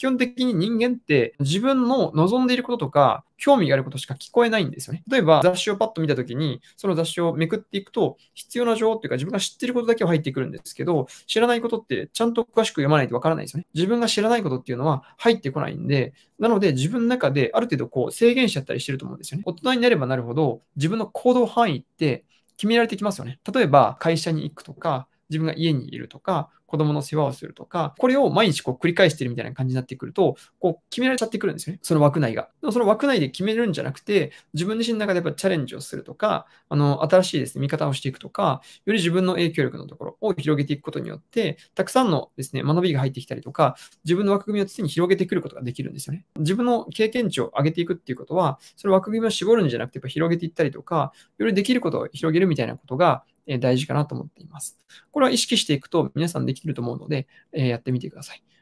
基本的に人間って自分の望んでいることとか、興味があることしか聞こえないんですよね。例えば雑誌をパッと見た時に、その雑誌をめくっていくと、必要な情報っていうか自分が知ってることだけは入ってくるんですけど、知らないことってちゃんと詳しく読まないとわからないですよね。自分が知らないことっていうのは入ってこないんで、なので自分の中である程度こう制限しちゃったりしてると思うんですよね。大人になればなるほど、自分の行動範囲って決められてきますよね。例えば会社に行くとか、自分が家にいるとか、子供の世話をするとか、これを毎日こう繰り返してるみたいな感じになってくると、こう決められちゃってくるんですよね。その枠内が。でもその枠内で決めるんじゃなくて、自分自身の中でやっぱチャレンジをするとか、あの、新しいですね、見方をしていくとか、より自分の影響力のところを広げていくことによって、たくさんのですね、学びが入ってきたりとか、自分の枠組みを常に広げてくることができるんですよね。自分の経験値を上げていくっていうことは、その枠組みを絞るんじゃなくて、やっぱ広げていったりとか、よりできることを広げるみたいなことが、え大事かなと思っています。これは意識していくと皆さんできると思うので、えやってみてください。